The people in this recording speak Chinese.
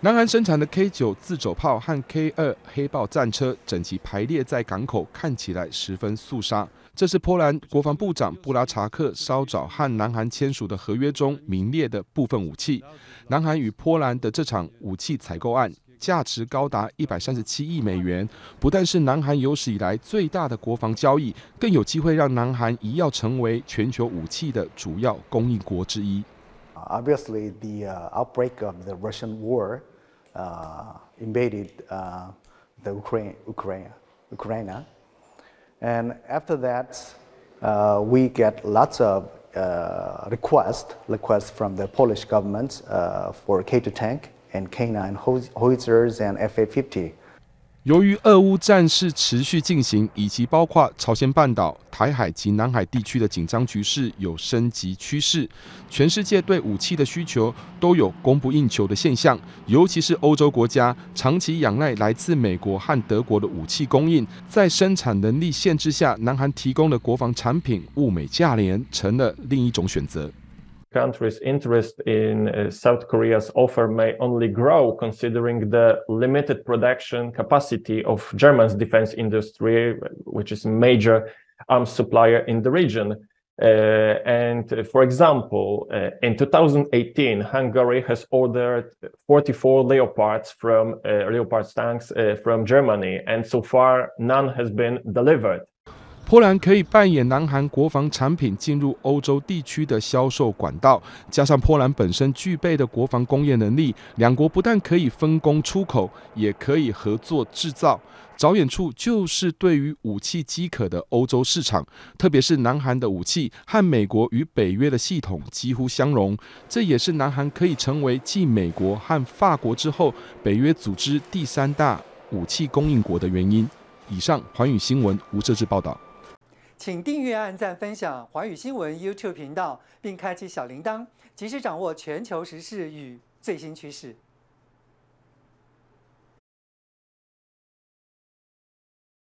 南韩生产的 K 九自走炮和 K 二黑豹战车整齐排列在港口，看起来十分肃杀。这是波兰国防部长布拉查克稍早和南韩签署的合约中名列的部分武器。南韩与波兰的这场武器采购案价值高达一百三十七亿美元，不但是南韩有史以来最大的国防交易，更有机会让南韩一跃成为全球武器的主要供应国之一。Obviously, the outbreak of the Russian war. Uh, invaded uh, the Ukraine, Ukraine, Ukraine. And after that, uh, we get lots of uh, requests, requests from the Polish government uh, for K-2 tank and K-9 howitzers and FA-50 由于俄乌战事持续进行，以及包括朝鲜半岛、台海及南海地区的紧张局势有升级趋势，全世界对武器的需求都有供不应求的现象，尤其是欧洲国家长期仰赖来自美国和德国的武器供应，在生产能力限制下，南韩提供的国防产品物美价廉，成了另一种选择。countries' interest in uh, South Korea's offer may only grow, considering the limited production capacity of Germany's defense industry, which is a major arms supplier in the region. Uh, and uh, for example, uh, in 2018, Hungary has ordered 44 Leopards from uh, Leopard tanks uh, from Germany, and so far none has been delivered. 波兰可以扮演南韩国防产品进入欧洲地区的销售管道，加上波兰本身具备的国防工业能力，两国不但可以分工出口，也可以合作制造。着眼处就是对于武器饥渴的欧洲市场，特别是南韩的武器和美国与北约的系统几乎相融，这也是南韩可以成为继美国和法国之后，北约组织第三大武器供应国的原因。以上环宇新闻无设置报道。请订阅、按赞、分享《华语新闻》YouTube 频道，并开启小铃铛，及时掌握全球时事与最新趋势。